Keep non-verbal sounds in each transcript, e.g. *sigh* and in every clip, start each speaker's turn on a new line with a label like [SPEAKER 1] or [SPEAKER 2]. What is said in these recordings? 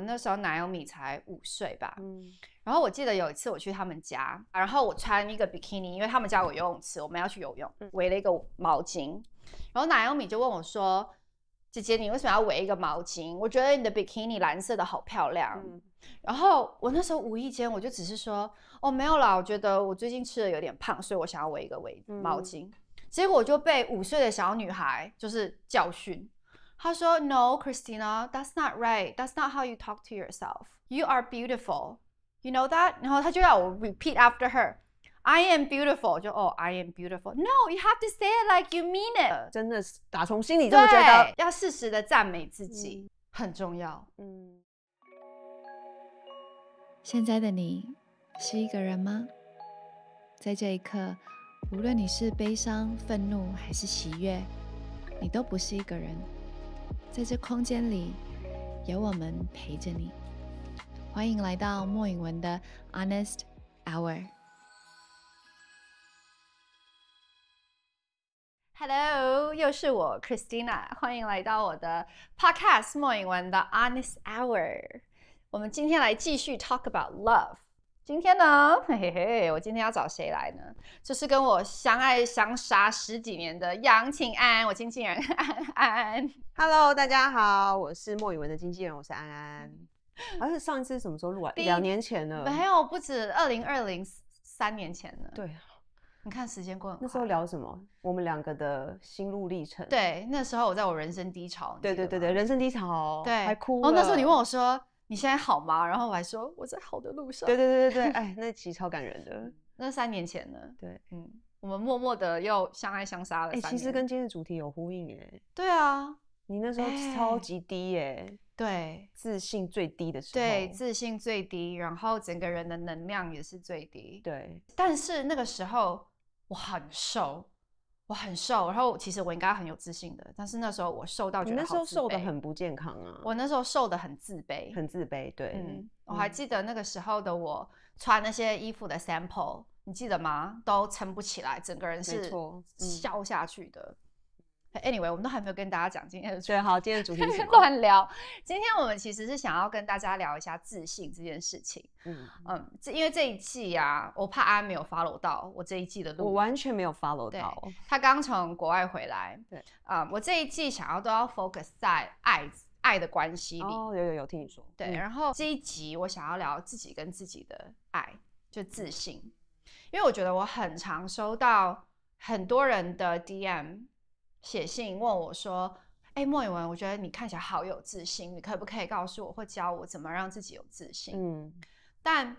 [SPEAKER 1] 那时候，奈欧米才五岁吧。嗯。然后我记得有一次我去他们家，然后我穿一个比基尼，因为他们家有游泳池，我们要去游泳，围了一个毛巾。然后奶油米就问我说：“姐姐，你为什么要围一个毛巾？我觉得你的比基尼蓝色的好漂亮。”嗯。然后我那时候无意间，我就只是说：“哦，没有啦，我觉得我最近吃的有点胖，所以我想要围一个围毛巾。”结果我就被五岁的小女孩就是教训。他说：“No, Christina, that's not right. That's not how you talk to yourself. You are beautiful, you know that.” 然后他就要我 repeat after her. “I am beautiful.” 就哦，I am beautiful. No, you have to say it like you mean it. 真的是打从心里这么觉得，要适时的赞美自己很重要。嗯，现在的你是一个人吗？在这一刻，无论你是悲伤、愤怒还是喜悦，你都不是一个人。在这空间里，有我们陪着你。欢迎来到莫颖文的 Honest Hour。Hello，又是我 Christina。欢迎来到我的 podcast 莫颖文的 Honest Hour。我们今天来继续 talk about love。今天呢，嘿 *laughs* 嘿嘿，我今天要找谁来呢？就是跟我相爱相杀十几年的杨晴安，我经纪
[SPEAKER 2] 人安安。Hello，大家好，我是莫雨文的经纪人，我是安安。而且上一次什么时候录完？两年前了，没有不止二零二零三年前了。对，你看时间过得。那时候聊什么？我们两个的心路历程。对，那时候我在我人生低潮。对对对对，人生低潮。对，还哭。哦，那时候你问
[SPEAKER 1] 我说。你现在好吗？然后我还说我在好的路上。对对对对对，
[SPEAKER 2] 哎，那集超感人的。那三年前呢？对，嗯，
[SPEAKER 1] 我们默默的又相爱相杀了其实
[SPEAKER 2] 跟今天主题有呼应哎。
[SPEAKER 1] 对啊，你那时候超级低哎，对，自信最
[SPEAKER 2] 低的时候，对，自
[SPEAKER 1] 信最低，然后整个人的能量也是最低。对，但是那个时候我很瘦。我很瘦，然后其实我应该很有自信的，但是那时候我瘦到觉得好你那时候瘦的
[SPEAKER 2] 很不健康啊！我
[SPEAKER 1] 那时候瘦的很自卑，很自
[SPEAKER 2] 卑。对，嗯，我还
[SPEAKER 1] 记得那个时候的我穿那些衣服的 sample，你记得吗？都撑不起来，整个人是消下去的。Anyway，我们都还没有跟大家讲今天的对，好，今天的主题是 *laughs* 乱聊。今天我们其实是想要跟大家聊一下自信这件事情。嗯嗯，因为这一季啊，我怕安没有 follow 到我这一季的路，我完
[SPEAKER 2] 全没有 follow 到。
[SPEAKER 1] 他刚从国外回来。对啊，我这一季想要都要 focus 在爱爱的关系里。哦，
[SPEAKER 2] 有有有，听你说。对，然
[SPEAKER 1] 后这一集我想要聊自己跟自己的爱，就自信，因为我觉得我很常收到很多人的 DM。写信问我说：“哎，莫以文，我觉得你看起来好有自信，你可不可以告诉我或教我怎么让自己有自信？”嗯，但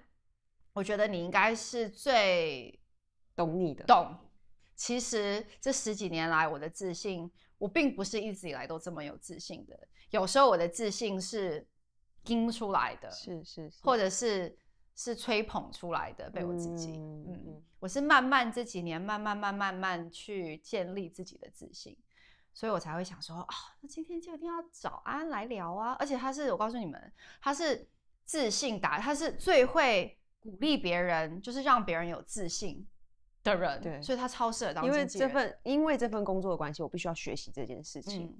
[SPEAKER 1] 我觉得你应该是最懂你的。懂，其实这十几年来，我的自信，我并不是一直以来都这么有自信的。有时候我的自信是拼出来的，是是，或者是。是吹捧出来的，被我自己，嗯嗯，我是慢慢这几年，慢慢慢慢慢去建立自己的自信，所以我才会想说，哦，那今天就一定要找安来聊啊！而且他是，我告诉你们，他是自信达，他是最会鼓励别人，就是让别人有自信
[SPEAKER 2] 的人，对，所以他
[SPEAKER 1] 超适当。因为这份
[SPEAKER 2] 因为这份工作的关系，我必须要学习这件事情。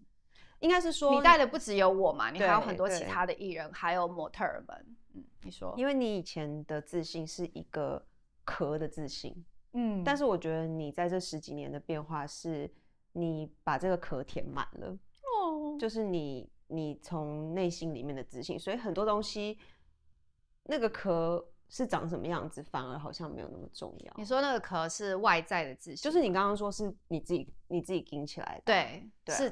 [SPEAKER 1] 应该是说，你带的不只有我嘛，你还有很多其他的艺人，还有模特儿们。嗯，你说，因为
[SPEAKER 2] 你以前的自信是一个壳的自信，嗯，但是我觉得你在这十几年的变化是，你把这个壳填满了，哦，就是你你从内心里面的自信，所以很多东西，那个壳是长什么样子，反而好像没有那么重要。你说那个壳是外在的自信，就是你刚刚说是你自己你自己顶起来的，对，是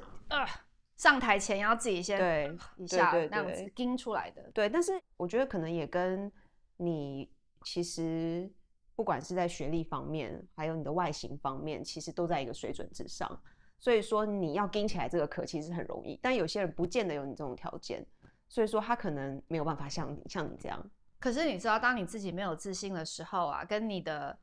[SPEAKER 1] 上台前要自己先对一下，那样子盯出来的。
[SPEAKER 2] 对，但是我觉得可能也跟你其实，不管是在学历方面，还有你的外形方面，其实都在一个水准之上。所以说你要盯起来这个课，其实很容易。但有些人不见得有你这种条件，所以说他可能没有办法像你像你这样。
[SPEAKER 1] 可是你知道，当你自己没有自信的时候啊，跟你的。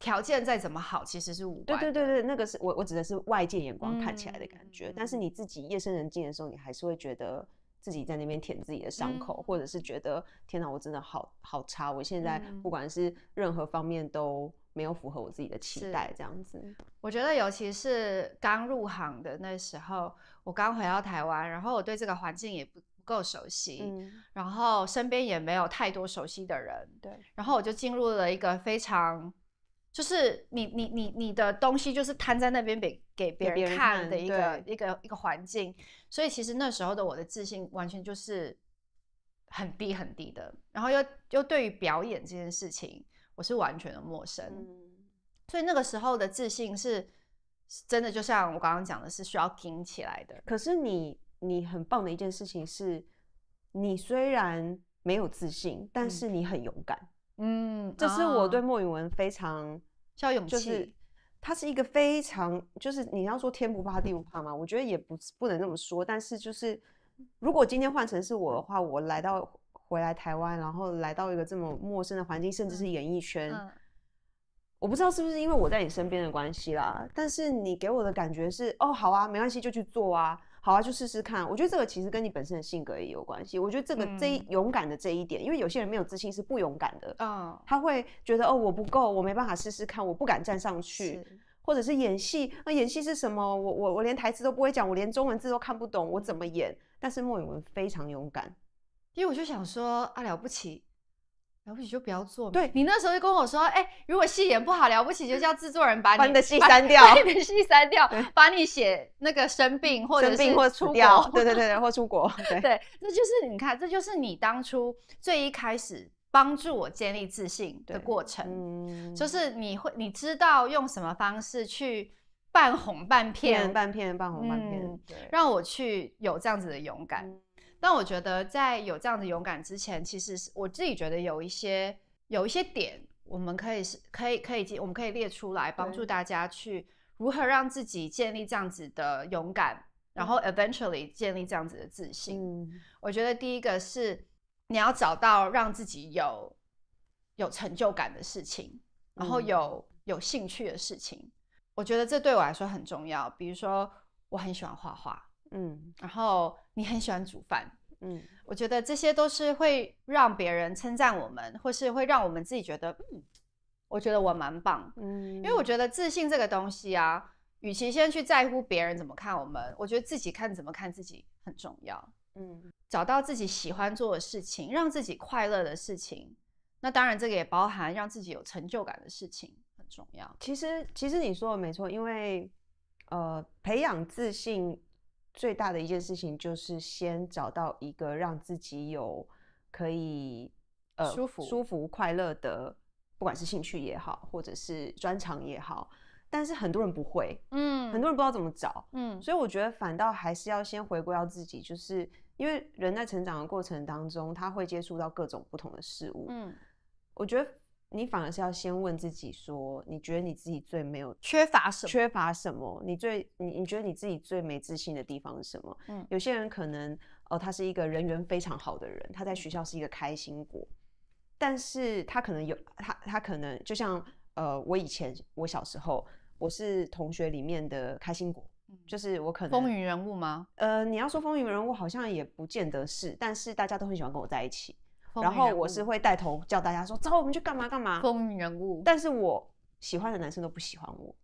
[SPEAKER 1] 条件再怎么好，其实是无关。对
[SPEAKER 2] 对对对，那个是我我指的是外界眼光看起来的感觉，但是你自己夜深人静的时候，你还是会觉得自己在那边舔自己的伤口，或者是觉得天哪，我真的好好差，我现在不管是任何方面都没有符合我自己的期待，这样子。
[SPEAKER 1] 我觉得尤其
[SPEAKER 2] 是刚入行
[SPEAKER 1] 的那时候，我刚回到台湾，然后我对这个环境也不够熟悉，嗯，然后身边也没有太多熟悉的人，对，然后我就进入了一个非常。就是你你你你的东西就是摊在那边给给别人看的一个一个一个环境，所以其实那时候的我的自信完全就是很低很低的，然后又又对于表演这件事情我是完全的陌生，所以那个时候的自信是真的就像我刚刚讲的，是需要
[SPEAKER 2] 挺起来的。可是你你很棒的一件事情是，你虽然没有自信，但是你很勇敢。
[SPEAKER 1] 嗯，这是我
[SPEAKER 2] 对莫允文非常需要勇气，就是他是一个非常，就是你要说天不怕地不怕嘛，我觉得也不不能这么说。但是就是，如果今天换成是我的话，我来到回来台湾，然后来到一个这么陌生的环境，甚至是演艺圈，我不知道是不是因为我在你身边的关系啦。但是你给我的感觉是，哦，好啊，没关系，就去做啊。好啊，就试试看。我觉得这个其实跟你本身的性格也有关系。我觉得这个这勇敢的这一点，因为有些人没有自信是不勇敢的。嗯，他会觉得哦，我不够，我没办法试试看，我不敢站上去，或者是演戏。那演戏是什么？我我我连台词都不会讲，我连中文字都看不懂，我怎么演？但是莫雨文非常勇敢，
[SPEAKER 1] 因为我就想说啊，了不起。了不起就不要做。对你那时候就跟我说，哎，如果戏演不好，了不起就叫制作人把你关的戏删掉，*laughs* 你的戏删掉，把你写那个生病或者是病或出国，对对对
[SPEAKER 2] 对，*laughs* 或出国，对 *laughs* 对，
[SPEAKER 1] 那就是你看，这就是你当初最一开始帮助我建立自信的过程，就是你会你知道用什么方式去半红半骗，半骗半红半骗，让我去有这样子的勇敢。但我觉得，在有这样的勇敢之前，其实是我自己觉得有一些有一些点，我们可以是可以可以我们可以列出来，帮助大家去如何让自己建立这样子的勇敢，然后 eventually 建立这样子的自信。我觉得第一个是你要找到让自己有有成就感的事情，然后有有兴趣的事情。我觉得这对我来说很重要。比如说，我很喜欢画画。嗯，然后你很喜欢煮饭，嗯，我觉得这些都是会让别人称赞我们，或是会让我们自己觉得，嗯，我觉得我蛮棒，嗯，因为我觉得自信这个东西啊，与其先去在乎别人怎么看我们，我觉得自己看怎么看自己很重要，嗯，找到自己喜欢做的事情，让自己快乐的事情，那当然这个也包含让自己有成就感的事情很重要。
[SPEAKER 2] 其实，其实你说的没错，因为，呃，培养自信。最大的一件事情就是先找到一个让自己有可以呃舒服、舒服、快乐的，不管是兴趣也好，或者是专长也好。但是很多人不会，嗯，很多人不知道怎么找，嗯，所以我觉得反倒还是要先回归到自己，就是因为人在成长的过程当中，他会接触到各种不同的事物，嗯，我觉得。你反而是要先问自己说，你觉得你自己最没有缺乏什么？缺乏什么？你最你你觉得你自己最没自信的地方是什么？嗯，有些人可能哦，他是一个人缘非常好的人，他在学校是一个开心果，但是他可能有他他可能就像呃，我以前我小时候我是同学里面的开心果，就是我可能风云人物吗？呃，你要说风云人物好像也不见得是，但是大家都很喜欢跟我在一起。然后我是会带头叫大家说：“走，我们去干嘛干嘛？”风云人物。但是我喜欢的男生都不喜欢我。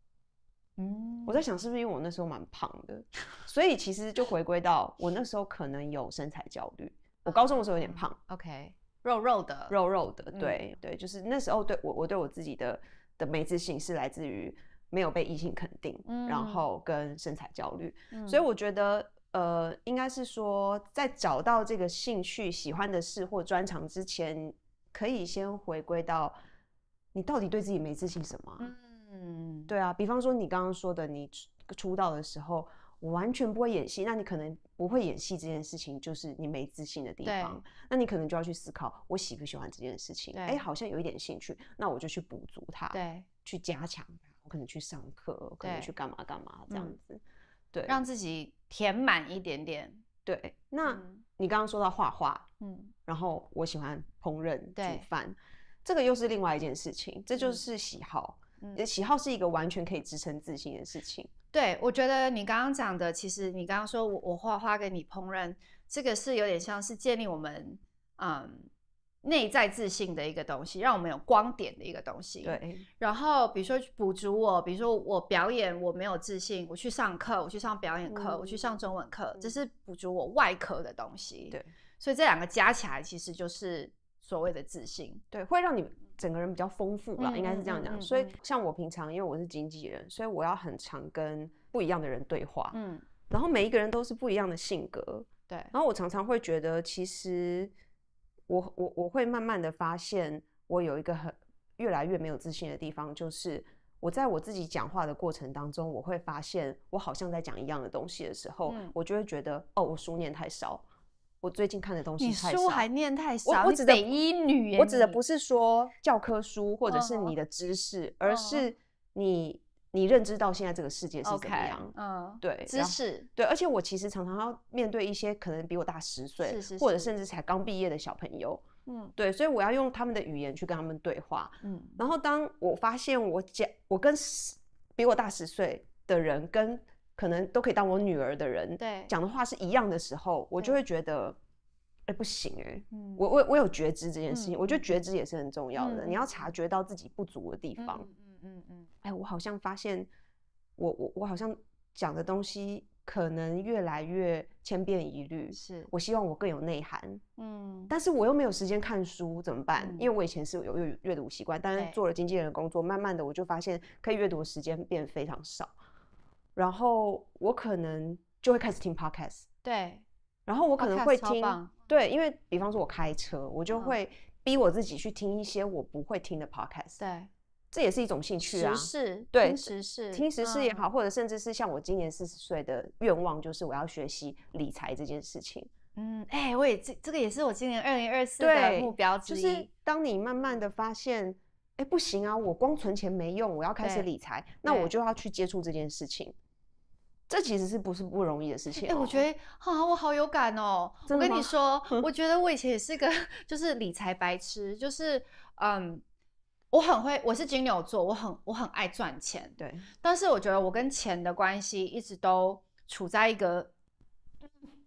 [SPEAKER 2] 嗯，我在想是不是因为我那时候蛮胖的，所以其实就回归到我那时候可能有身材焦虑。我高中的时候有点胖，OK，肉肉的，肉肉的，对对，就是那时候对我我对我自己的的没自信是来自于没有被异性肯定，然后跟身材焦虑，所以我觉得。呃，应该是说，在找到这个兴趣、喜欢的事或专长之前，可以先回归到你到底对自己没自信什么？嗯，对啊。比方说你刚刚说的，你出道的时候，我完全不会演戏，那你可能不会演戏这件事情就是你没自信的地方。那你可能就要去思考，我喜不喜欢这件事情？哎，好像有一点兴趣，那我就去补足它，对，去加强它。我可能去上课，我可能去干嘛干嘛这样子。让自己填满一点点。对，那你刚刚说到画画，嗯，然后我喜欢烹饪、煮饭，这个又是另外一件事情，这就是喜好。喜好是一个完全可以支撑自信的事情。
[SPEAKER 1] 对，我觉得你刚刚讲的，其实你刚刚说我我画画跟你烹饪，这个是有点像是建立我们嗯。内在自信的一个东西，让我们有光点的一个东西。对。然后比如说补足我，比如说我表演我没有自信，我去上课，我去上表演课，我去上中文课，这是补足我外壳的东西。对。所以这两个加起来其实就是所谓的自信。
[SPEAKER 2] 对，会让你整个人比较丰富了，应该是这样讲。所以像我平常，因为我是经纪人，所以我要很常跟不一样的人对话。嗯。然后每一个人都是不一样的性格。对。然后我常常会觉得，其实。我我我会慢慢的发现，我有一个很越来越没有自信的地方，就是我在我自己讲话的过程当中，我会发现我好像在讲一样的东西的时候，我就会觉得哦，我书念太少，我最近看的东西太少，书还
[SPEAKER 1] 念太少。我指的医女，我指的不
[SPEAKER 2] 是说教科书或者是你的知识，而是你。你认知到现在这个世界是怎么样？嗯，对，知识，对，而且我其实常常要面对一些可能比我大十岁，是是，或者甚至才刚毕业的小朋友，嗯，对，所以我要用他们的语言去跟他们对话，嗯，然后当我发现我讲，我跟比我大十岁的人，跟可能都可以当我女儿的人，对，讲的话是一样的时候，我就会觉得，哎，不行，哎，我我我有觉知这件事情，我觉得觉知也是很重要的，你要察觉到自己不足的地方。嗯嗯，哎，我好像发现，我我我好像讲的东西可能越来越千变一律。是我希望我更有内涵，
[SPEAKER 1] 嗯，但
[SPEAKER 2] 是我又没有时间看书怎么办？因为我以前是有有阅读习惯，但是做了经纪人的工作，慢慢的我就发现可以阅读的时间变非常少。然后我可能就会开始听 podcast，对，然后我可能会听，对，因为比方说我开车，我就会逼我自己去听一些我不会听的 podcast，对。这也是一种兴趣啊，对，听时
[SPEAKER 1] 事、听时事也好，
[SPEAKER 2] 或者甚至是像我今年四十岁的愿望，就是我要学习理财这件事情。嗯，哎，我也这这个也是我今年二零二四的目标之一。当你慢慢的发现，哎，不行啊，我光存钱没用，我要开始理财，那我就要去接触这件事情。这其实是不是不容易的事情？哎，我
[SPEAKER 1] 觉得啊，我好有感哦。我跟你说，*laughs* 我觉得我以前也是个 *laughs* 就是理财白痴，就是嗯。我很会，我是金牛座，我很我很爱赚钱，对。但是我觉得我跟钱的关系一直都处在一个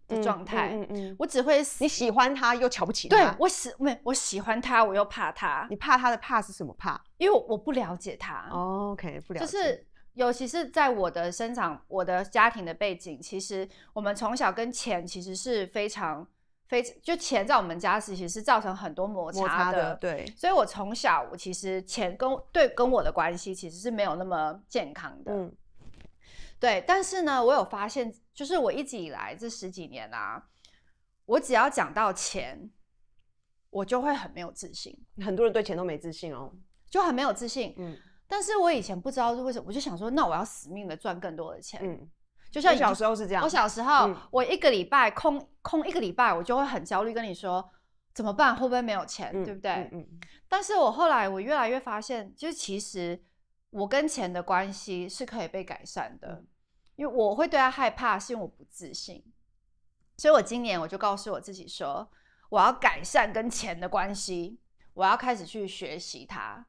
[SPEAKER 2] 的状态，嗯嗯，我只会你喜欢他，又瞧不起他。对
[SPEAKER 1] 我喜没我喜欢他，我又怕他。你怕他的怕是什么怕？因为我我不了解他。
[SPEAKER 2] OK，不了解。就是
[SPEAKER 1] 尤其是在我的生长，我的家庭的背景，其实我们从小跟钱其实是非常。非就钱在我们家是，其实是造成很多摩擦的。对，所以我从小，我其实钱跟对跟我的关系其实是没有那么健康的。嗯，对。但是呢，我有发现，就是我一直以来这十几年啊，我只要讲到钱，我就会很没有自信。很多人对钱都没自信哦，就很没有自信。嗯，但是我以前不知道是为什么，我就想说，那我要死命的赚更多的钱。嗯。就像小时候是这样，我小时候，我一个礼拜空空一个礼拜，我就会很焦虑，跟你说怎么办？会不会没有钱？对不对？嗯嗯。但是我后来我越来越发现，就是其实我跟钱的关系是可以被改善的，因为我会对他害怕，是因为我不自信。所以我今年我就告诉我自己说，我要改善跟钱的关系，我要开始去学习它。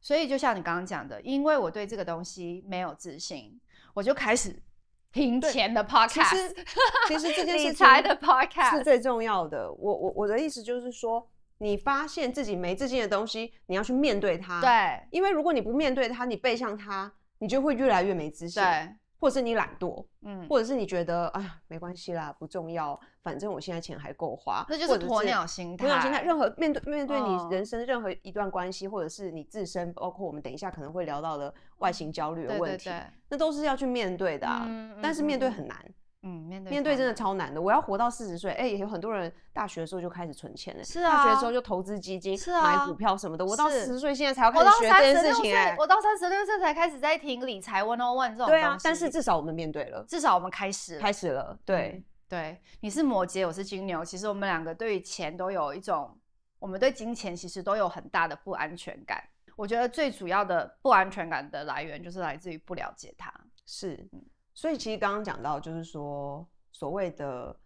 [SPEAKER 1] 所以就像你刚刚讲的，因为我对这个东西没有自信，我就开始。钱的 podcast，
[SPEAKER 2] 其实其实这件事情的 podcast 是最重要的。我我我的意思就是说，你发现自己没自信的东西，你要去面对它。对，因为如果你不面对它，你背向它，你就会越来越没自信。对，或者是你懒惰，嗯，或者是你觉得哎呀没关系啦，不重要，反正我现在钱还够花，那就是鸵鸟心态。鸵鸟心态，任何面对面对你人生任何一段关系，或者是你自身，包括我们等一下可能会聊到的。外形焦虑的问题，那都是要去面对的啊。但是面对很难，嗯，面对面对真的超难的。我要活到四十岁，哎，有很多人大学的时候就开始存钱，了，是啊，大学的时候就投资基金，是啊，买股票什么的。我到四十岁现在才开始学这件事情，我
[SPEAKER 1] 到三十六岁才开始在听理财 One on One 这种。对啊，
[SPEAKER 2] 但是至少我们面对了，至少我们开始开始了。对
[SPEAKER 1] 对，你是摩羯，我是金牛，其实我们两个对于钱都有一种，我们对金钱其实都有很大的不安全感。我觉得最主要的不安全感的来源就是来自于不了解他。
[SPEAKER 2] 是，所以其实刚刚讲到，就是说所谓的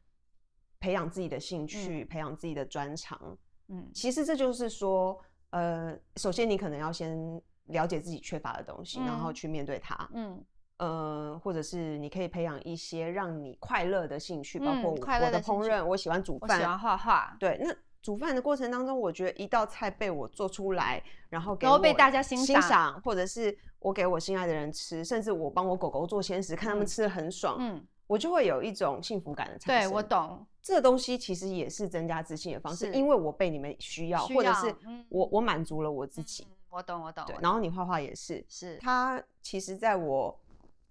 [SPEAKER 2] 培养自己的兴趣，培养自己的专长。嗯，其实这就是说，呃，首先你可能要先了解自己缺乏的东西，然后去面对它。嗯，呃，或者是你可以培养一些让你快乐的兴趣，包括我的烹饪，我喜欢煮饭。我喜欢画画。对，那。煮饭的过程当中，我觉得一道菜被我做出来，然后高被大家欣赏，或者是我给我心爱的人吃，甚至我帮我狗狗做鲜食，看他们吃的很爽，嗯，我就会有一种幸福感的产生。对我懂，这个东西其实也是增加自信的方式，因为我被你们需要，或者是我我满足了我自己。
[SPEAKER 1] 我懂我懂。然
[SPEAKER 2] 后你画画也是，是它其实在我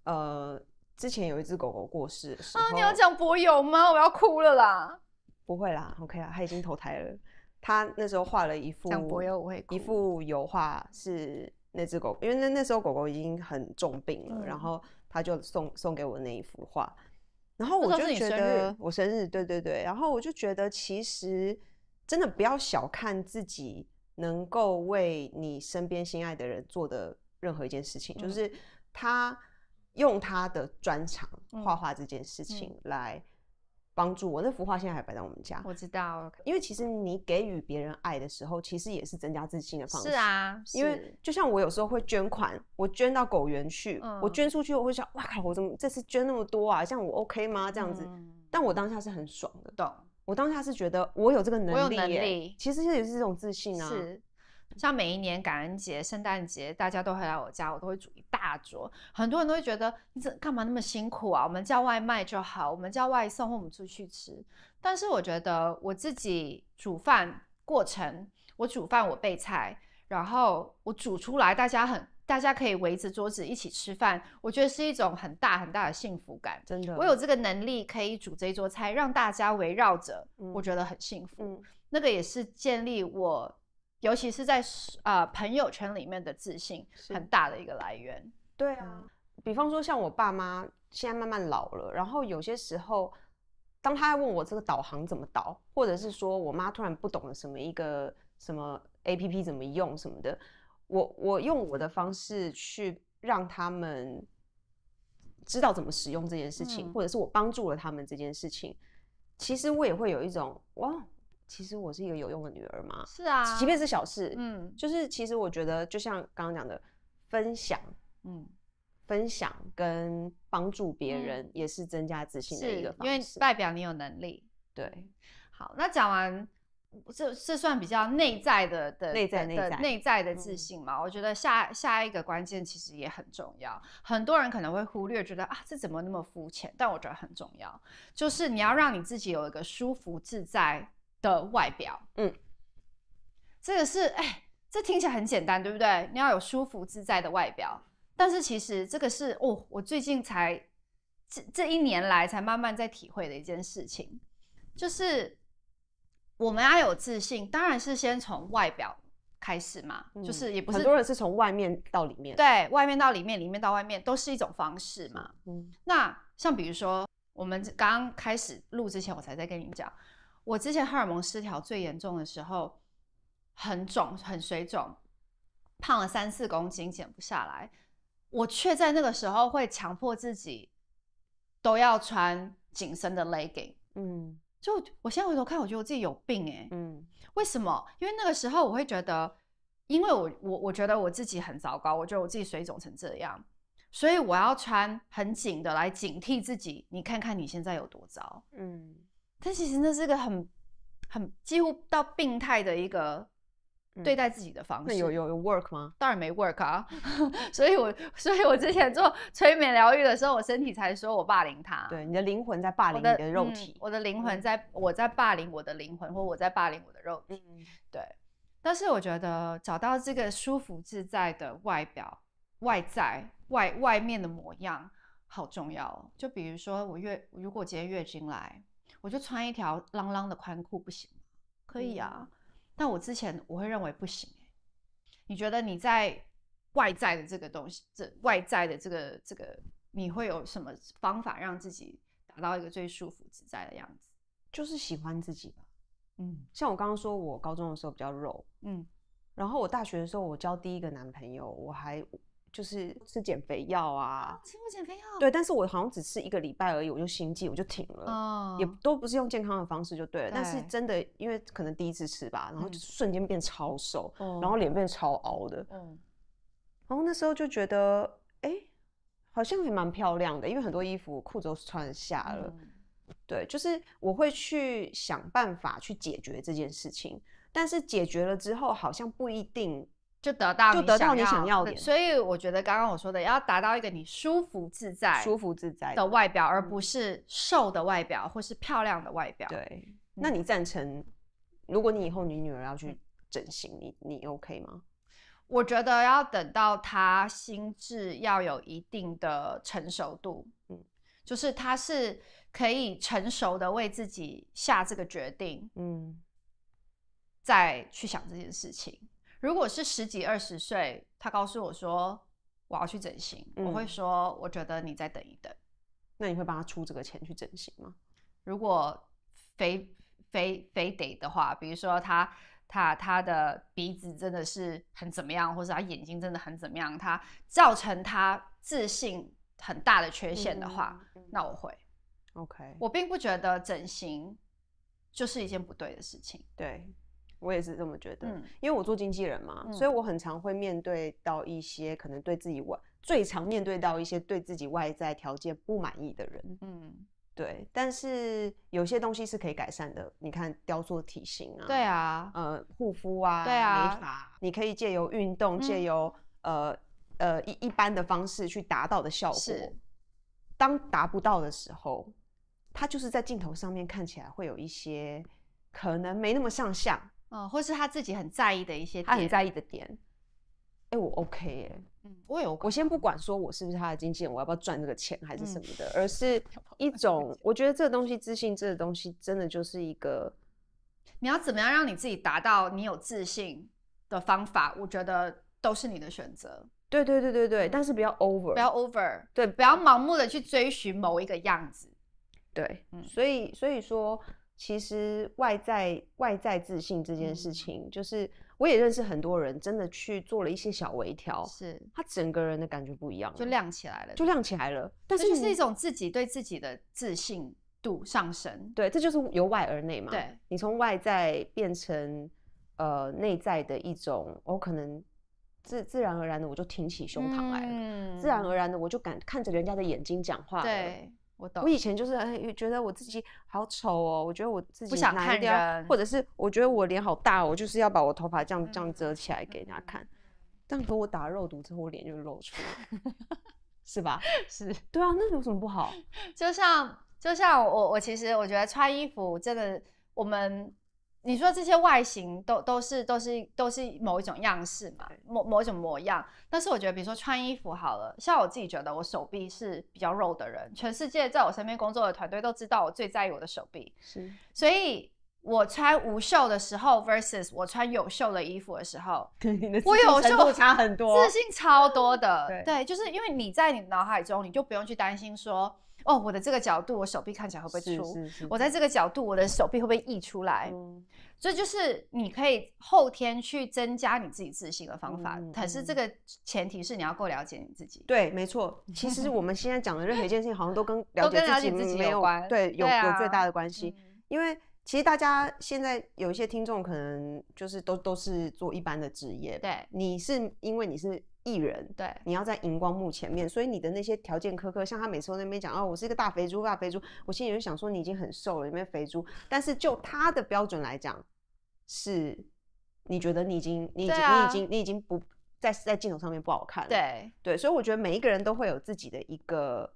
[SPEAKER 2] 呃之前有一只狗狗过世的时候，啊，你要讲
[SPEAKER 1] 博友吗？我要哭了啦。
[SPEAKER 2] 不会啦，OK 啊，他已经投胎了。他那时候画了一幅一幅油画，是那只狗狗，因为那那时候狗狗已经很重病了，然后他就送送给我那一幅画。
[SPEAKER 1] 然后我就觉得，
[SPEAKER 2] 我生日，对对对。然后我就觉得，其实真的不要小看自己能够为你身边心爱的人做的任何一件事情，就是他用他的专长画画这件事情来。帮助我那幅画现在还摆在我们家，我知道。因为其实你给予别人爱的时候，其实也是增加自信的方式。是啊，因为就像我有时候会捐款，我捐到狗园去，我捐出去我会想，哇靠，我怎么这次捐那么多啊？像我 OK 吗？这样子，但我当下是很爽的，懂？我当下是觉得我有这个能力，其实也是一种自信啊。
[SPEAKER 1] 像每一年感恩节、圣诞节，大家都会来我家，我都会煮一大桌。很多人都会觉得你怎干嘛那么辛苦啊？我们叫外卖就好，我们叫外送，或我们出去吃。但是我觉得我自己煮饭过程，我煮饭，我备菜，然后我煮出来，大家很大家可以围着桌子一起吃饭，我觉得是一种很大很大的幸福感。真的，我有这个能力可以煮这一桌菜，让大家围绕着，我觉得很幸福。那个也是建立我。尤其是在啊朋友圈里面的自信很大的一个来源。
[SPEAKER 2] 对啊，比方说像我爸妈现在慢慢老了，然后有些时候，当他问我这个导航怎么导，或者是说我妈突然不懂了什么一个什么 A P P 怎么用什么的，我我用我的方式去让他们知道怎么使用这件事情，或者是我帮助了他们这件事情，其实我也会有一种哇。其实我是一个有用的女儿吗？是啊，即便是小事，嗯，就是其实我觉得，就像刚刚讲的，分享，嗯，分享跟帮助别人也是增加自信的一个，因为
[SPEAKER 1] 代表你有能力。对，好，那讲完，这这算比较内在的的内在内在内在的自信嘛？我觉得下下一个关键其实也很重要，很多人可能会忽略，觉得啊，这怎么那么肤浅？但我觉得很重要，就是你要让你自己有一个舒服自在。的外表，嗯，这个是哎，这听起来很简单，对不对？你要有舒服自在的外表，但是其实这个是哦，我最近才这这一年来才慢慢在体会的一件事情，就是我们要有自信，当然是先从外表开始嘛，就是也不是很多人
[SPEAKER 2] 是从外面到里面，对，
[SPEAKER 1] 外面到里面，里面到外面都是一种方式嘛，嗯。那像比如说我们刚开始录之前，我才在跟你讲。我之前荷尔蒙失调最严重的时候，很肿，很水肿，胖了三四公斤，减不下来。我却在那个时候会强迫自己都要穿紧身的 legging。嗯，就我现在回头看，我觉得我自己有病哎。嗯，为什么？因为那个时候我会觉得，因为我我我觉得我自己很糟糕，我觉得我自己水肿成这样，所以我要穿很紧的来警惕自己。你看看你现在有多
[SPEAKER 2] 糟。嗯。
[SPEAKER 1] 但其实那是个很、很几乎到病态的一个对待自己的方式。有有有 work 吗？当然没 work 啊！*laughs* 所以，我所以，我之前做催眠疗愈的时候，我身体才说我霸凌他。对，你的灵魂在霸凌你的肉体，我的灵魂在我在霸凌我的灵魂，或我在霸凌我的肉体。对。但是我觉得找到这个舒服自在的外表、外在、外外面的模样好重要。就比如说，我月如果今天月经来。我就穿一条浪浪的宽裤不行吗？可以啊。但我之前我会认为不行你觉得你在外在的这个东西，这外在的这个这个，你会有什么方法让自己达到一个
[SPEAKER 2] 最舒服自在的样子？就是喜欢自己吧。嗯，像我刚刚说，我高中的时候比较肉，嗯，然后我大学的时候我交第一个男朋友，我还。就是吃减肥药啊，吃过减肥药。对，但是我好像只吃一个礼拜而已，我就心悸，我就停了，也都不是用健康的方式就对了。但是真的，因为可能第一次吃吧，然后就瞬间变超瘦，然后脸变超凹的。嗯，然后那时候就觉得，哎，好像还蛮漂亮的，因为很多衣服裤子都穿得下了。对，就是我会去想办法去解决这件事情，但是解决了之后，好像不一定。就得到就得到你想要的，所
[SPEAKER 1] 以我觉得刚刚我说的，要达到一个你舒服自在、舒服自在的外表，而不是瘦
[SPEAKER 2] 的外表或是漂亮的外表。对，那你赞成？如果你以后你女儿要去整形，你你 OK 吗？
[SPEAKER 1] 我觉得要等到她心智要有一定的成熟度，嗯，就是她是可以成熟的为自己下这个决定，嗯，再去想这件事情。如果是十几二十岁，他告诉我说我要去整形，我会说我觉得你再等一等。那你会帮他出这个钱去整形吗？如果非非非得的话，比如说他他他的鼻子真的是很怎么样，或者他眼睛真的很怎么样，他造成他自信很大的缺陷的话，那我会。OK，我并不觉得整形就是一件不对的事情。对。
[SPEAKER 2] 我也是这么觉得，因为我做经纪人嘛，所以我很常会面对到一些可能对自己外最常面对到一些对自己外在条件不满意的人。嗯，对。但是有些东西是可以改善的。你看，雕塑体型啊，对啊，呃，护肤啊，对啊，你可以借由运动，借由呃呃一一般的方式去达到的效果。当达不到的时候，它就是在镜头上面看起来会有一些可能没那么上相。或是他自己很在意的一些，他很在意的点。哎，我 OK 哎，嗯，我有，我先不管说我是不是他的经纪人，我要不要赚这个钱还是什么的，而是一种，我觉得这个东西自信，这个东西真的就是一个，你要怎么样让你自己达到
[SPEAKER 1] 你有自信的方法，我觉得都是你的选择。
[SPEAKER 2] 对对对对对，但是不要 over，不要
[SPEAKER 1] over，对，不要盲目的去追寻某一个样子。
[SPEAKER 2] 对，嗯，所以所以说。其实外在外在自信这件事情，就是我也认识很多人，真的去做了一些小微调，是他整个人的感觉不一样，就亮起来了，就亮起来了。是就是一种自己对自己的自信度上升。对，这就是由外而内嘛。对，你从外在变成呃内在的一种，我可能自自然而然的我就挺起胸膛来了，自然而然的我就敢看着人家的眼睛讲话。对。我懂，我以前就是觉得我自己好丑哦，我觉得我自己不想看人，或者是我觉得我脸好大哦，我就是要把我头发这样这样遮起来给人家看。但可我打肉毒之后，脸就露出来，*laughs* 是吧？是，对啊，那有什么不好？*laughs* 就像就像
[SPEAKER 1] 我我其实我觉得穿衣服真的我们。你说这些外形都都是都是都是某一种样式嘛，某某种模样。但是我觉得，比如说穿衣服好了，像我自己觉得，我手臂是比较肉的人。全世界在我身边工作的团队都知道，我最在意我的手臂。是，所以我穿无袖的时候，versus 我穿有袖的衣服的时候，
[SPEAKER 2] *laughs* 我有袖差很多，自
[SPEAKER 1] 信超多的。对，就是因为你在你脑海中，你就不用去担心说。哦，我的这个角度，我手臂看起来会不会粗？我在这个角度，我的手臂会不会溢出来？嗯，以就是你可以后天去增加你自己自信的方法。可是这个前提是你要够了解你自己。
[SPEAKER 2] 对，没错。其实我们现在讲的任何一件事情，好像都跟 *laughs* 了解自己没有关。对，有有最大的关系。因为其实大家现在有一些听众，可能就是都都是做一般的职业。对，你是因为你是。艺人对，你要在荧光幕前面，所以你的那些条件苛刻，像他每次那边讲啊，我是一个大肥猪，大肥猪，我心里就想说，你已经很瘦了，你没肥猪？但是就他的标准来讲，是你觉得你已经，你已经，你已经，你已经不在在镜头上面不好看了，对对，所以我觉得每一个人都会有自己的一个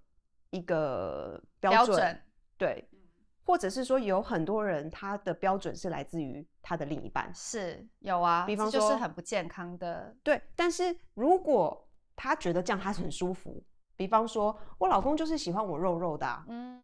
[SPEAKER 2] 一个标准，对。或者是说有很多人，他的标准是来自于他的另一半，是有啊，比方就是很
[SPEAKER 1] 不健康的，
[SPEAKER 2] 对。但是如果他觉得这样他很舒服，比方说我老公就是喜欢我肉肉的，嗯，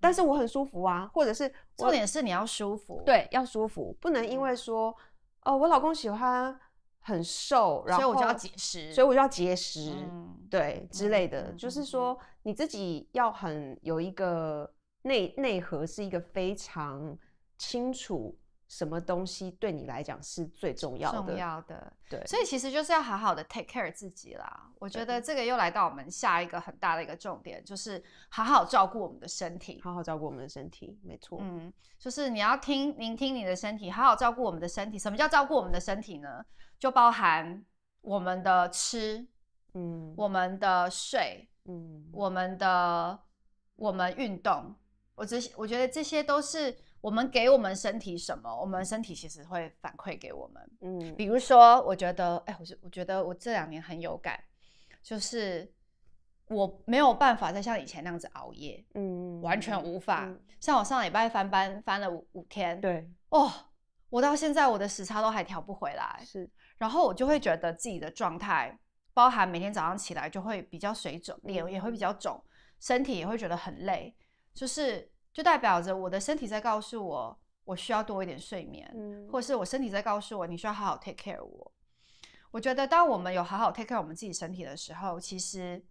[SPEAKER 2] 但是我很舒服啊。或者是重点是你要舒服，对，要舒服，不能因为说哦，我老公喜欢很瘦，所以我就要节食，所以我就要节食，嗯，对，之类的就是说你自己要很有一个。内内核是一个非常清楚什么东西对你来讲是最重要的。重要的，对。所以
[SPEAKER 1] 其实就是要好好的 take care 自己啦。我觉得这个又来到我们下一个很大的一个重点，就是好好照顾我们的身体，好好照顾我们
[SPEAKER 2] 的身体。没错，
[SPEAKER 1] 嗯，就是你要听聆听你的身体，好好照顾我们的身体。什么叫照顾我们的身体呢？就包含我们的吃，嗯，我们的睡，嗯，我们的我们运动。我这我觉得这些都是我们给我们身体什么，我们身体其实会反馈给我们。嗯，比如说，我觉得，哎，我是我觉得我这两年很有感，就是我没有办法再像以前那样子熬夜，
[SPEAKER 2] 嗯，完全无
[SPEAKER 1] 法。像我上礼拜翻班翻了五五天，对，哦，我到现在我的时差都还调不回来，是。然后我就会觉得自己的状态，包含每天早上起来就会比较水肿，脸也会比较肿，身体也会觉得很累。就是，就代表着我的身体在告诉我，我需要多一点睡眠，或者是我身体在告诉我，你需要好好 take care 我。我觉得当我们有好好 take care 我们自己身体的时候，其实，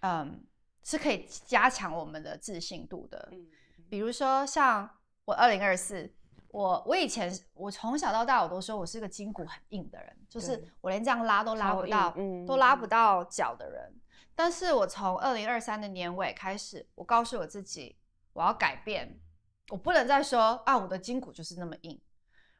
[SPEAKER 1] 嗯，是可以加强我们的自信度的。嗯，比如说像我二零二四，我我以前我从小到大我都说我是个筋骨很硬的人，就是我连这样拉都拉不到，都拉不到脚的人。但是我从二零二三的年尾开始，我告诉我自己，我要改变，我不能再说啊，我的筋骨就是那么硬，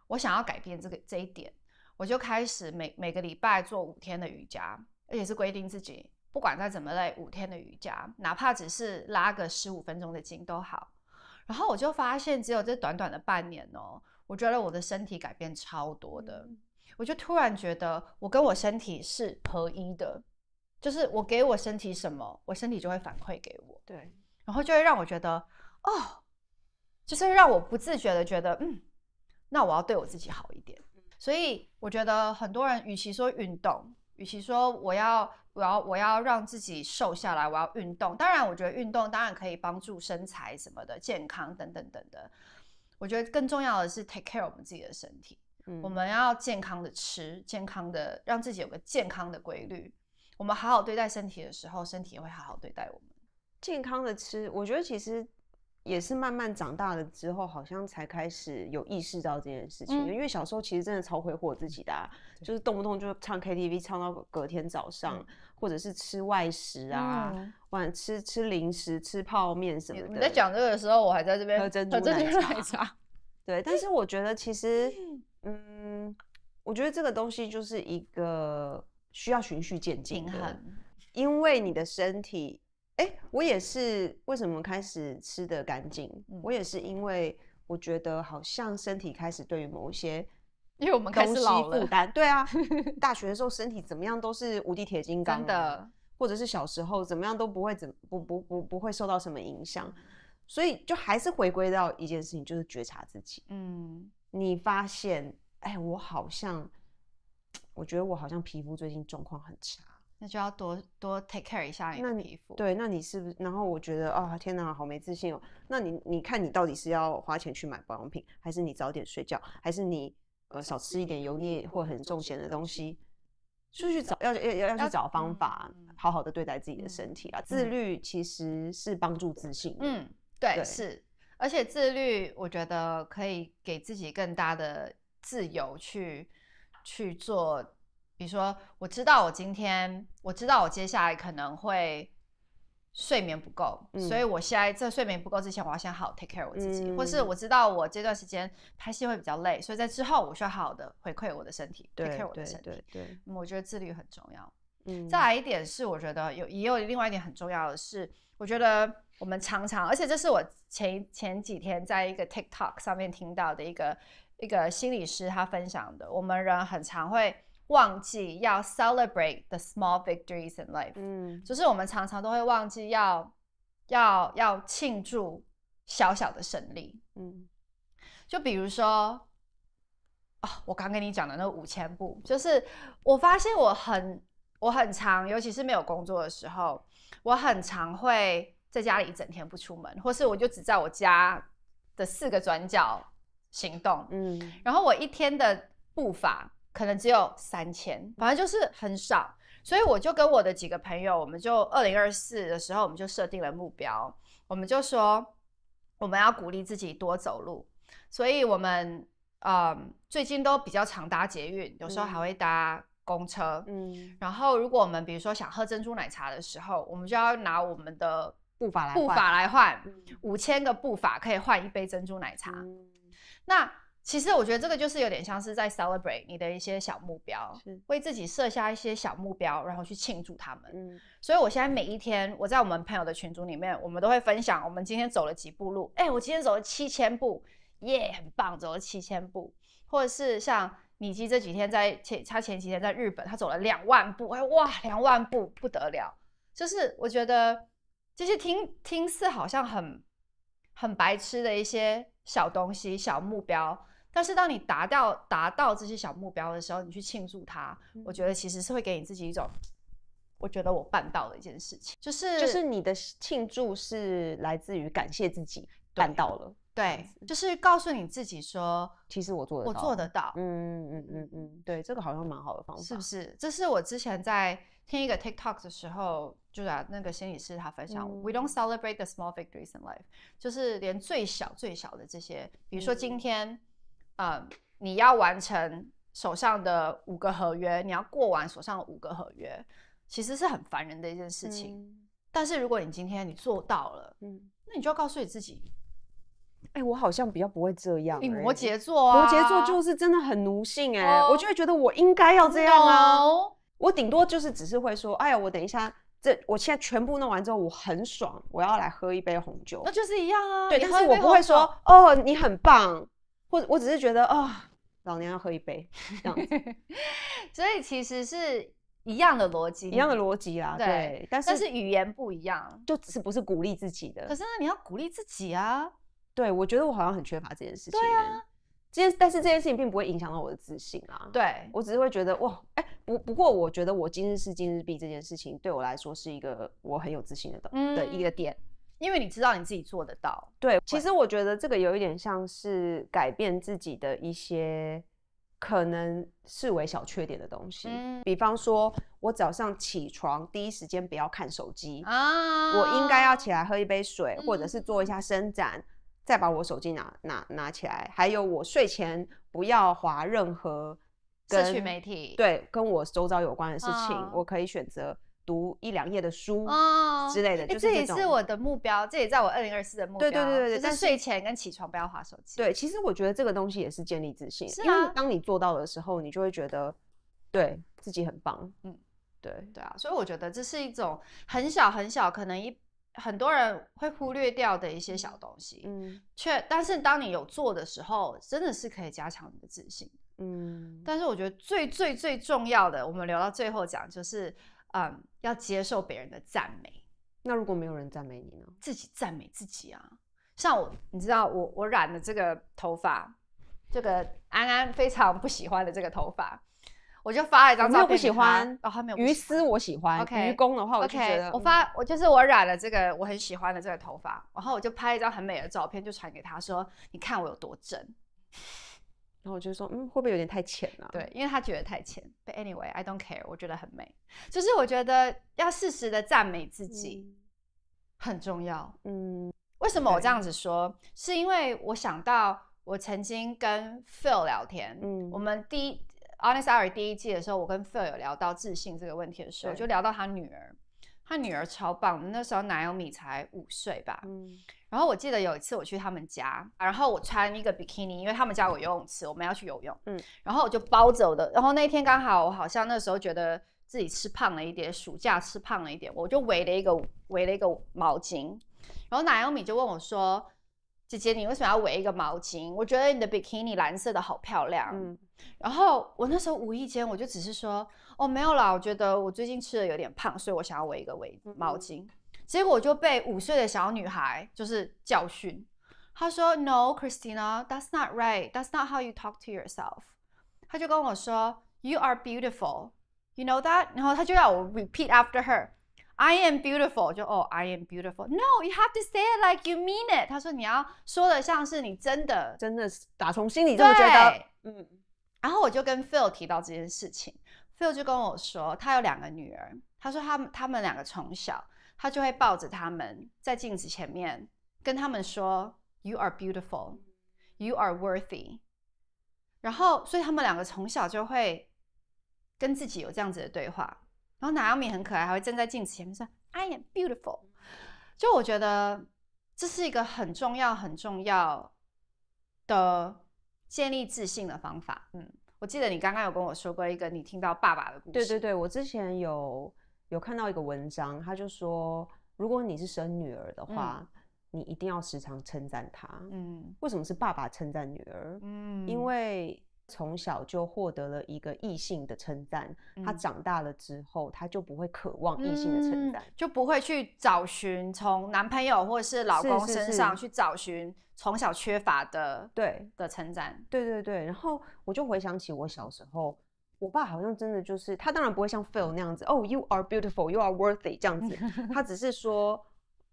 [SPEAKER 1] 我想要改变这个这一点，我就开始每每个礼拜做五天的瑜伽，而且是规定自己，不管再怎么累，五天的瑜伽，哪怕只是拉个十五分钟的筋都好。然后我就发现，只有这短短的半年哦，我觉得我的身体改变超多的，我就突然觉得，我跟我身体是合一的。就是我给我身体什么，我身体就会反馈给我。对，然后就会让我觉得，哦，就是让我不自觉的觉得，嗯，那我要对我自己好一点。所以我觉得很多人，与其说运动，与其说我要我要我要让自己瘦下来，我要运动。当然，我觉得运动当然可以帮助身材什么的、健康等等等等。我觉得更重要的是 take care 我们自己的身体。嗯，我们要健康的吃，健康的让自己有个健康的规律。我们好好对待身体的时候，身体也会好好对待我们。
[SPEAKER 2] 健康的吃，我觉得其实也是慢慢长大了之后，好像才开始有意识到这件事情。因为小时候其实真的超挥霍自己的，就是动不动就唱 KTV，唱到隔天早上，或者是吃外食啊，晚吃吃零食、吃泡面什么的。你在讲这个的时候，我还在这边喝珍珠奶茶。*laughs* 对，但是我觉得其实，嗯，我觉得这个东西就是一个。需要循序渐进，平衡，因为你的身体，哎，我也是为什么开始吃的干净，我也是因为我觉得好像身体开始对于某一些，因为我们始老负担，对啊，*laughs* 大学的时候身体怎么样都是无地铁金刚，的，或者是小时候怎么样都不会怎不不不不会受到什么影响，所以就还是回归到一件事情，就是觉察自己，
[SPEAKER 1] 嗯，
[SPEAKER 2] 你发现，哎，我好像。我觉得我好像皮肤最近状况很差，
[SPEAKER 1] 那就要多
[SPEAKER 2] 多 take care 一下。那你对，那你是不是？然后我觉得啊，天哪，好没自信哦。那你你看，你到底是要花钱去买保养品，还是你早点睡觉，还是你呃少吃一点油腻或很重咸的东西？出去找要要要要去找方法，好好的对待自己的身体啊。自律其实是帮助自信，嗯，对，是。
[SPEAKER 1] 而且自律，我觉得可以给自己更大的自由去。去做，比如说，我知道我今天，我知道我接下来可能会睡眠不够，所以我现在在睡眠不够之前，我要先好 take care 我自己，或是我知道我这段时间拍戏会比较累，所以在之后我需要好好的回馈我的身体，take care 我的身体。对，我觉得自律很重要。嗯，再来一点是，我觉得有也有另外一点很重要的是，我觉得我们常常，而且这是我前前几天在一个 TikTok 上面听到的一个。一个心理师他分享的，我们人很常会忘记要 celebrate the small victories in life，嗯，就是我们常常都会忘记要要要庆祝小小的胜利，嗯，就比如说，哦，我刚跟你讲的那五千步，就是我发现我很我很常，尤其是没有工作的时候，我很常会在家里一整天不出门，或是我就只在我家的四个转角。行动，嗯，然后我一天的步伐可能只有三千，反正就是很少，所以我就跟我的几个朋友，我们就二零二四的时候，我们就设定了目标，我们就说我们要鼓励自己多走路，所以我们呃最近都比较常搭捷运，有时候还会搭公车，嗯，然后如果我们比如说想喝珍珠奶茶的时候，我们就要拿我们的步伐步伐来换五千个步伐可以换一杯珍珠奶茶。那其实我觉得这个就是有点像是在 celebrate 你的一些小目标，为自己设下一些小目标，然后去庆祝他们。嗯，所以我现在每一天，我在我们朋友的群组里面，我们都会分享我们今天走了几步路。哎，我今天走了七千步，耶，很棒，走了七千步。或者是像米基这几天在前，他前几天在日本，他走了两万步，哎哇，两万步不得了。就是我觉得，这些听听似好像很。很白痴的一些小东西、小目标，但是当你达到达到这些小目标的时候，你去庆祝它，我觉得其实是会给你自己一种，我觉得我办到了一件事情，
[SPEAKER 2] 就是就是你的庆祝是来自于感谢自己办到了，对，
[SPEAKER 1] 就是告诉你自己说，其实我做得到，我做得到，嗯嗯嗯嗯嗯，对，这个好像蛮好的方法，是不是？这是我之前在。听一个 TikTok 的时候，就啊，那个心理师他分享，We don't celebrate the small victories in life，就是连最小、最小的这些，比如说今天，嗯，你要完成手上的五个合约，你要过完手上的五个合约，其实是很烦人的一件事情。但是如果你今天你做到了，嗯，那你就要告诉你自己，
[SPEAKER 2] 哎，我好像比较不会这样。你摩羯座，摩羯座就是真的很奴性，哎，我就会觉得我应该要这样啊。我顶多就是只是会说，哎呀，我等一下，这我现在全部弄完之后，我很爽，我要来喝一杯红酒。那就
[SPEAKER 1] 是一样啊。对，但是我不会说，
[SPEAKER 2] 哦，你很棒，或者我只是觉得，哦，老娘要喝一杯这样子。
[SPEAKER 1] *laughs* 所以其实是一样的逻辑，一样的逻
[SPEAKER 2] 辑啦。对，但是但是语
[SPEAKER 1] 言不一样，
[SPEAKER 2] 就只是不是鼓励自己的。可是呢，你要鼓励自己啊。对，我觉得我好像很缺乏这件事情。对啊。但但是这件事情并不会影响到我的自信啊！对我只是会觉得哇，哎，不不过我觉得我今日事今日毕这件事情对我来说是一个我很有自信的东的一个点，
[SPEAKER 1] 因为你知道你自己做得到。
[SPEAKER 2] 对，其实我觉得这个有一点像是改变自己的一些可能视为小缺点的东西，比方说我早上起床第一时间不要看手机啊，我应该要起来喝一杯水，或者是做一下伸展。再把我手机拿拿拿起来，还有我睡前不要划任何社区媒体，对，跟我周遭有关的事情，我可以选择读一两页的书哦之类的。就这也是
[SPEAKER 1] 我的目标，这也在我二零二四的目标。对对对对，是睡前跟起床不要划手
[SPEAKER 2] 机。对，其实我觉得这个东西也是建立自信，是啊，当你做到的时候，你就会觉得对自己很棒。嗯，对对啊，所
[SPEAKER 1] 以我觉得这是一种很小很小，可能一。很多人会忽略掉的一些小东西，嗯，却但是当你有做的时候，真的是可以加强你的自信，嗯。但是我觉得最最最重要的，我们留到最后讲就是，嗯，要接受别人的赞美。那如果没有人赞美你呢？自己赞美自己啊！像我，你知道我我染的这个头发，这个安安非常不喜欢的这个头发。我就发了一张照片，我不喜欢。哦，后没有鱼
[SPEAKER 2] 丝，我喜欢。OK，愚公
[SPEAKER 1] 的话，我就觉得我发我就是我染了这个我很喜欢的这个头发，然后我就拍一张很美的照片，就传给他说：“你看我有多正。”
[SPEAKER 2] 然后我就说：“嗯，会不会有点太浅了？”对，因
[SPEAKER 1] 为他觉得太浅。But anyway, I don't care。我觉得很美。就是我觉得要适时的赞美自己很重要。嗯，为什么我这样子说？是因为我想到我曾经跟 Phil 聊天。嗯，我们第一。Honest《奥利赛 r 第一季的时候，我跟 Phil 有聊到自信这个问题的时候，就聊到他女儿，他女儿超棒。那时候 Naomi 才五岁吧，嗯。然后我记得有一次我去他们家，然后我穿一个 bikini，因为他们家有游泳池，我们要去游泳，嗯。然后我就包走的，然后那天刚好我好像那时候觉得自己吃胖了一点，暑假吃胖了一点，我就围了一个围了一个毛巾，然后 Naomi 就问我说。姐姐，你为什么要围一个毛巾？我觉得你的 bikini 蓝色的好漂亮。嗯。然后我那时候无意间，我就只是说，哦，没有啦，我觉得我最近吃的有点胖，所以我想要围一个围毛巾。结果我就被五岁的小女孩就是教训。她说，No Christina，that's not right，that's not how you talk to yourself。她就跟我说，You are beautiful，you know that。然后她就要我 repeat after her。I am beautiful，就哦，I am beautiful。No，you have to say it like you mean it。他说你要说的像是你真的，真的是打从心里就的觉得。嗯。然后我就跟 Phil 提到这件事情，Phil 就跟我说他有两个女儿，他说他们他们两个从小他就会抱着他们在镜子前面跟他们说 “You are beautiful, you are worthy。”然后所以他们两个从小就会跟自己有这样子的对话。然后奶奥米很可爱，还会站在镜子前面说 “I am beautiful”。就我觉得这是一个很重要、很重要的建立自信的方法。嗯，我记得你刚刚有跟我说过一个你听到爸爸的故事。对对
[SPEAKER 2] 对，我之前有有看到一个文章，他就说，如果你是生女儿的话，你一定要时常称赞她。嗯，为什么是爸爸称赞女儿？嗯，因为。从小就获得了一个异性的称赞，他长大了之后，他就不会渴望异性的称赞，就不会去找寻从男朋友或者是老公身上去
[SPEAKER 1] 找寻
[SPEAKER 2] 从小缺
[SPEAKER 1] 乏的
[SPEAKER 2] 对的称赞。对对对，然后我就回想起我小时候，我爸好像真的就是，他当然不会像 Phil 那样子，哦，you are beautiful，you are worthy 这样子，*laughs* 他只是说。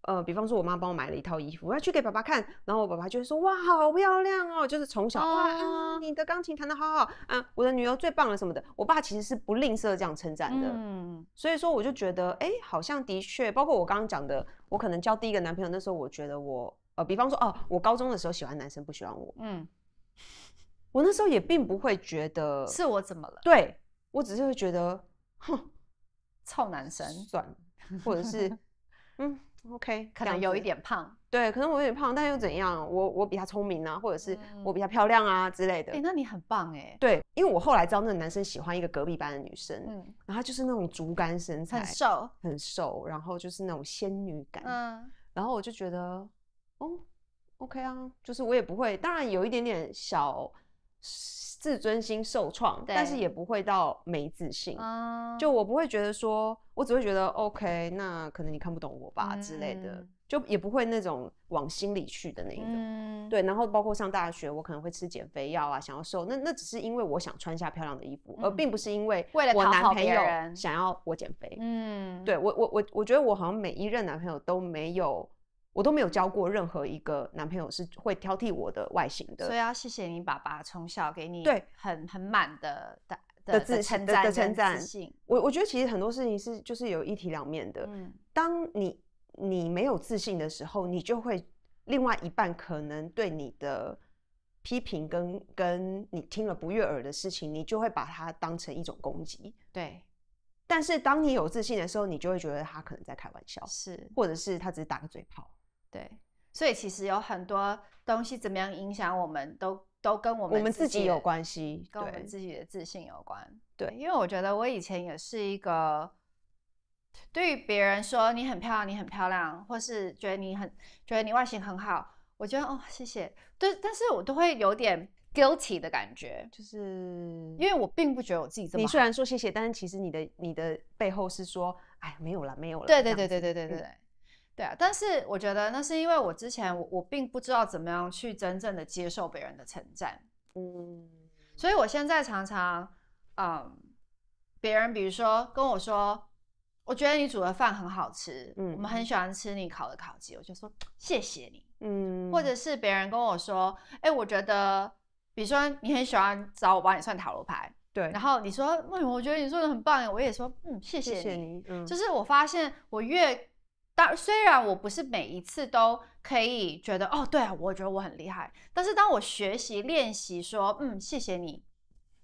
[SPEAKER 2] 呃，比方说，我妈帮我买了一套衣服，我要去给爸爸看，然后我爸爸就会说：“哇，好漂亮哦！”就是从小，哇，你的钢琴弹得好好啊，我的女儿最棒了什么的。我爸其实是不吝啬这样称赞的。嗯，所以说我就觉得，哎，好像的确，包括我刚刚讲的，我可能交第一个男朋友那时候，我觉得我，呃，比方说，哦，我高中的时候喜欢男生，不喜欢我。嗯，我那时候也并不会觉得是我怎么了，对我只是会觉得，哼，臭男生，算了，或者是，*laughs* 嗯。OK，可能有一点胖，对，可能我有点胖，但又怎样？我我比他聪明啊，或者是我比他漂亮啊之类的。哎，那你很棒哎。对，因为我后来知道那个男生喜欢一个隔壁班的女生，嗯，然后就是那种竹竿身材，很瘦，很瘦，然后就是那种仙女感。嗯，然后我就觉得，哦，OK 啊，就是我也不会，当然有一点点小。自尊心受创，但是也不会到没自信。就我不会觉得说，我只会觉得 OK，那可能你看不懂我吧之类的，就也不会那种往心里去的那一个。对，然后包括上大学，我可能会吃减肥药啊，想要瘦。那那只是因为我想穿下漂亮的衣服，而并不是因为为了朋友想要我减肥。嗯，对我我我我觉得我好像每一任男朋友都没有。我都没有交过任何一个男朋友是会挑剔我的外形的，所以要
[SPEAKER 1] 谢谢你爸爸从小给你对很很满的的的自信的称赞。
[SPEAKER 2] 我我觉得其实很多事情是就是有一体两面的。当你你没有自信的时候，你就会另外一半可能对你的批评跟跟你听了不悦耳的事情，你就会把它当成一种攻击。对，但是当你有自信的时候，你就会觉得他可能在开玩笑，是或者是他只是打个嘴炮。对，
[SPEAKER 1] 所以其实有很多东西怎么样影响我们，都都跟我们我们自己有
[SPEAKER 2] 关系，跟我们自
[SPEAKER 1] 己的自信有关。对，因为我觉得我以前也是一个，对于别人说你很漂亮，你很漂亮，或是觉得你很觉得你外形很好，我觉得哦谢谢，但但是我都会有点 guilty 的感觉，就
[SPEAKER 2] 是因为我并不觉得我自己这么。你虽然说谢谢，但是其实你的你的背后是说，哎没有了没有了。对对对对对对对。
[SPEAKER 1] 对啊，但是我觉得那是因为我之前我我并不知道怎么样去真正的接受别人的称赞，嗯，所以我现在常常，嗯，别人比如说跟我说，我觉得你煮的饭很好吃，嗯，我们很喜欢吃你烤的烤鸡，我就说谢谢你，嗯，或者是别人跟我说，哎，我觉得比如说你很喜欢找我帮你算塔罗牌，对，然后你说为什么？我觉得你做的很棒，我也说嗯，谢谢你，嗯，就是我发现我越。当虽然我不是每一次都可以觉得哦，对啊，我觉得我很厉害，但是当我学习练习说嗯，谢谢你，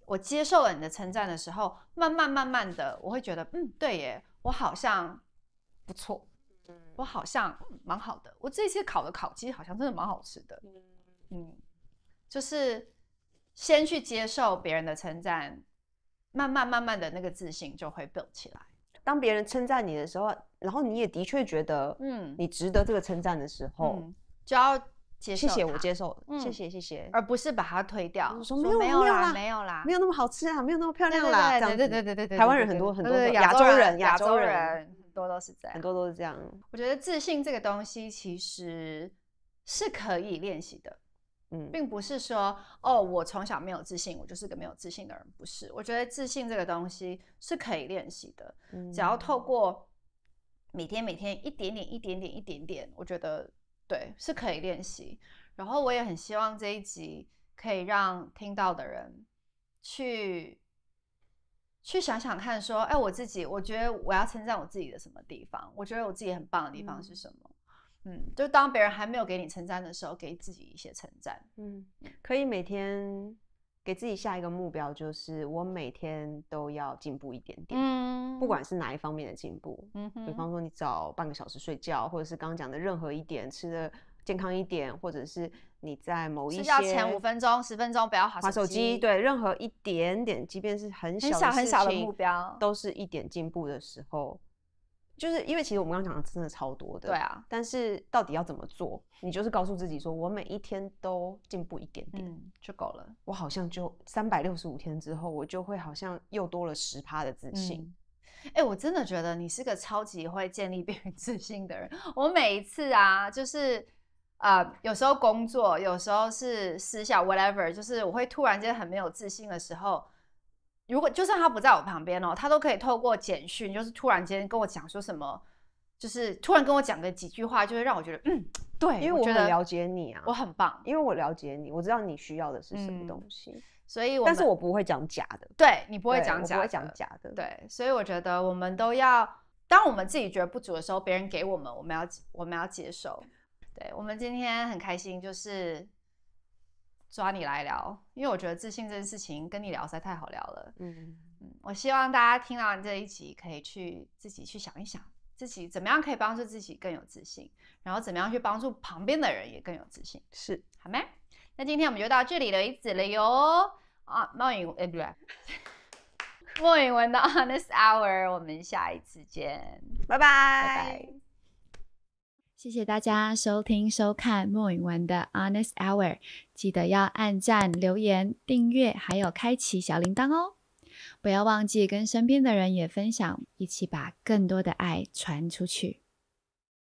[SPEAKER 1] 我接受了你的称赞的时候，慢慢慢慢的，我会觉得嗯，对耶，我好像不错，我好像蛮好的，我这次烤的烤鸡好像真的蛮好吃的，嗯，就是先去接受别人的称赞，慢慢慢慢的那个自信就会 build 起来。
[SPEAKER 2] 当别人称赞你的时候。然后你也的确觉得，嗯，你值得这个称赞的时候，就要接受。谢谢我接受，谢谢谢谢，而不是把它推掉，说没有啦，没有啦，没有啦，没有那么好吃啦，没有那么漂亮啦。对对对对对对，台湾人很多很多，亚洲人亚洲人很多都是这样，很多都是这样。
[SPEAKER 1] 我觉得自信这个东西其实是可以练习的，嗯，并不是说哦，我从小没有自信，我就是个没有自信的人，不是。我觉得自信这个东西是可以练习的，只要透过。每天每天一点点一点点一点点，我觉得对是可以练习。然后我也很希望这一集可以让听到的人去去想想看，说，哎，我自己，我觉得我要称赞我自己的什么地方？我觉得我自己很棒的地方是什么？嗯，就当别人还没有给你称赞的时候，给自
[SPEAKER 2] 己一些称赞。嗯，可以每天。给自己下一个目标，就是我每天都要进步一点点，不管是哪一方面的进步。嗯，比方说你早半个小时睡觉，或者是刚刚讲的任何一点吃的健康一点，或者是你在某一些前五
[SPEAKER 1] 分钟、十分钟不要划手机，
[SPEAKER 2] 对，任何一点点，即便是很小很小的目标，都是一点进步的时候。就是因为其实我们刚刚讲的真的超多的，对啊，但是到底要怎么做？你就是告诉自己说，我每一天都进步一点点就够了。我好像就三百六十五天之后，我就会好像又多了十趴的自信。哎，我真的觉得
[SPEAKER 1] 你是个超级会建立别人自信的人。我每一次啊，就是呃，有时候工作，有时候是私下 whatever，就是我会突然间很没有自信的时候。如果就算他不在我旁边哦，他都可以透过简讯，就是突然间跟我讲说什么，就是突然跟我讲个几句话，就会让我觉得
[SPEAKER 2] 嗯，对，因为我很了解你啊，我很棒，因为我了解你，我知道你需要的是什么东西，所以我，但是我不会讲假的，
[SPEAKER 1] 对你不会讲假，不会讲假的，对，所以我觉得我们都要，当我们自己觉得不足的时候，别人给我们，我们要我们要接受，对，我们今天很开心，就是。抓你来聊，因为我觉得自信这件事情跟你聊在太好聊了。嗯嗯，我希望大家听到这一集，可以去自己去想一想，自己怎么样可以帮助自己更有自信，然后怎么样去帮助旁边的人也更有自信，是好没？那今天我们就到这里为止了哟。啊，莫影哎对，莫 *laughs* 影文的 Honest Hour，我们下一次见，拜拜。谢谢大家收听收看莫影文的 Honest Hour。记得要按赞、留言、订阅，还有开启小铃铛哦！不要忘记跟身边的人也分享，一起把更多的爱传出去。